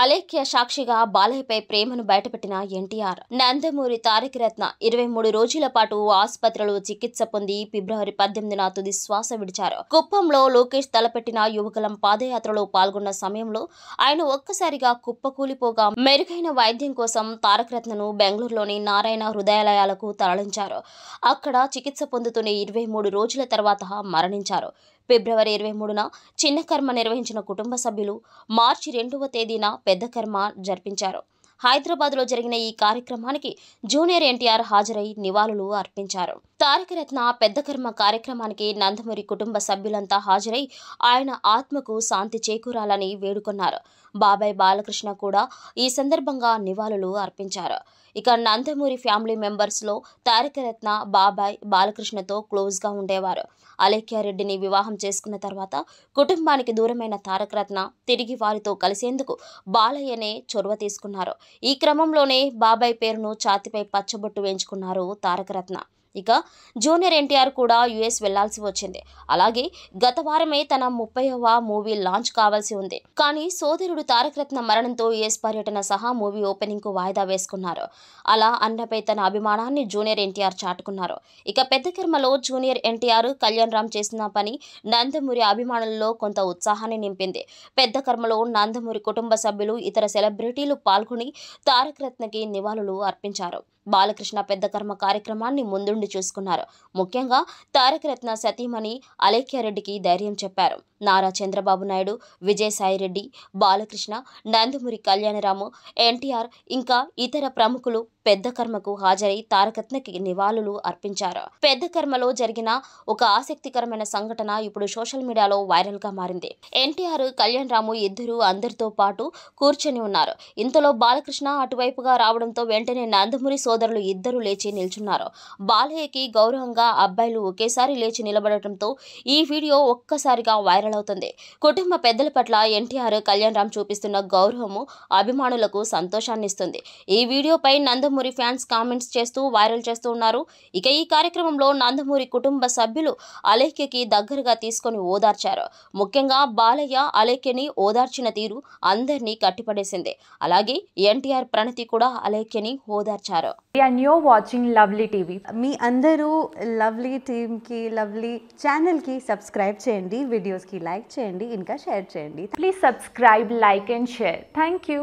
అలేఖ్య సాక్షిగా బాలయ్యపై ప్రేమను బయటపెట్టిన ఎన్టీఆర్ నందమూరి తారక రత్న ఇరవై మూడు రోజుల పాటు ఆసుపత్రిలో చికిత్స పొంది ఫిబ్రవరి పద్దెనిమిదిన తుది శ్వాస విడిచారు కుప్పంలో లోకేష్ తలపెట్టిన యువకులం పాదయాత్రలో పాల్గొన్న సమయంలో ఆయన ఒక్కసారిగా కుప్పకూలిపోగా మెరుగైన వైద్యం కోసం తారక రత్నను బెంగళూరులోని నారాయణ హృదయాలయాలకు తరలించారు అక్కడ చికిత్స పొందుతున్న ఇరవై మూడు రోజుల తర్వాత మరణించారు ఫిబ్రవరి ఇరవై మూడున చిన్న కర్మ నిర్వహించిన కుటుంబ సభ్యులు మార్చి రెండవ తేదీన పెద్ద కర్మ జరిపించారు హైదరాబాద్లో జరిగిన ఈ కార్యక్రమానికి జూనియర్ ఎన్టీఆర్ హాజరై నివాళులు అర్పించారు తారకరత్న పెద్దకర్మ కార్యక్రమానికి నందమూరి కుటుంబ సభ్యులంతా హాజరై ఆయన ఆత్మకు శాంతి చేకూరాలని వేడుకున్నారు బాబాయ్ బాలకృష్ణ కూడా ఈ సందర్భంగా నివాళులు అర్పించారు ఇక నందమూరి ఫ్యామిలీ మెంబర్స్లో తారకరత్న బాబాయ్ బాలకృష్ణతో క్లోజ్గా ఉండేవారు అలేఖ్యారెడ్డిని వివాహం చేసుకున్న తర్వాత కుటుంబానికి దూరమైన తారకరత్న తిరిగి వారితో కలిసేందుకు బాలయ్యనే చొరవ తీసుకున్నారు ఈ క్రమంలోనే బాబాయ్ పేరును ఛాతిపై పచ్చబొట్టు వేయించుకున్నారు తారకరత్న ఇక జూనియర్ ఎన్టీఆర్ కూడా యుఎస్ వెళ్లాల్సి వచ్చింది అలాగే గత వారమే తన ముప్పైవ మూవీ లాంచ్ కావాల్సి ఉంది కానీ సోదరుడు తారకరత్న మరణంతో యుఎస్ పర్యటన సహా మూవీ ఓపెనింగ్ కు వాయిదా వేసుకున్నారు అలా అన్నపై తన అభిమానాన్ని జూనియర్ ఎన్టీఆర్ చాటుకున్నారు ఇక పెద్ద కర్మలో జూనియర్ ఎన్టీఆర్ కళ్యాణ్ రామ్ చేసిన పని నందమూరి అభిమానుల్లో కొంత ఉత్సాహాన్ని నింపింది పెద్ద కర్మలో నందమూరి కుటుంబ సభ్యులు ఇతర సెలబ్రిటీలు పాల్గొని తారకరత్నకి నివాళులు అర్పించారు బాలకృష్ణ పెద్ద కర్మ కార్యక్రమాన్ని ముందుండి చూసుకున్నారు ముఖ్యంగా తారకరత్న సతీమణి అలేఖ్యారెడ్డికి ధైర్యం చెప్పారు నారా చంద్రబాబు నాయుడు విజయసాయిరెడ్డి బాలకృష్ణ నందమూరి కళ్యాణరాము ఎన్టీఆర్ ఇంకా ఇతర ప్రముఖులు పెద్ద కర్మకు హాజరై తారకత్నకి నివాళులు అర్పించారు పెద్ద కర్మలో జరిగిన ఒక ఆసక్తికరమైన సంఘటన ఇప్పుడు సోషల్ మీడియాలో వైరల్ గా మారింది ఎన్టీఆర్ కళ్యాణ్ రాము ఇద్దరు అందరితో పాటు కూర్చొని ఉన్నారు ఇంతలో బాలకృష్ణ అటువైపుగా రావడంతో వెంటనే నందమూరి సోదరులు ఇద్దరు లేచి నిల్చున్నారు బాలయ్యకి గౌరవంగా అబ్బాయిలు ఒకేసారి లేచి నిలబడటంతో ఈ వీడియో ఒక్కసారిగా వైరల్ అవుతుంది కుటుంబ పెద్దల పట్ల ఎన్టీఆర్ కళ్యాణ్ రామ్ చూపిస్తున్న గౌరవము అభిమానులకు సంతోషాన్నిస్తుంది ఈ వీడియోపై నందమూరి నందమూరి ఫ్యాన్స్ కామెంట్స్ చేస్తూ వైరల్ చేస్తూ ఉన్నారు ఇక ఈ కార్యక్రమంలో నందమూరి కుటుంబ సభ్యులు అలేఖ్యకి దగ్గరగా తీసుకొని ఓదార్చారు ముఖ్యంగా బాలయ్య అలేఖ్యని ఓదార్చిన తీరు అందరినీ కట్టిపడేసింది అలాగే ఎన్టీఆర్ ప్రణతి కూడా అలేఖ్యని ఓదార్చారు వాచింగ్ లవ్లీ టీవీ మీ అందరూ లవ్లీ కి లవ్లీ ఛానల్కి సబ్స్క్రైబ్ చేయండి వీడియోస్కి లైక్ చేయండి ఇంకా షేర్ చేయండి please subscribe like and share thank you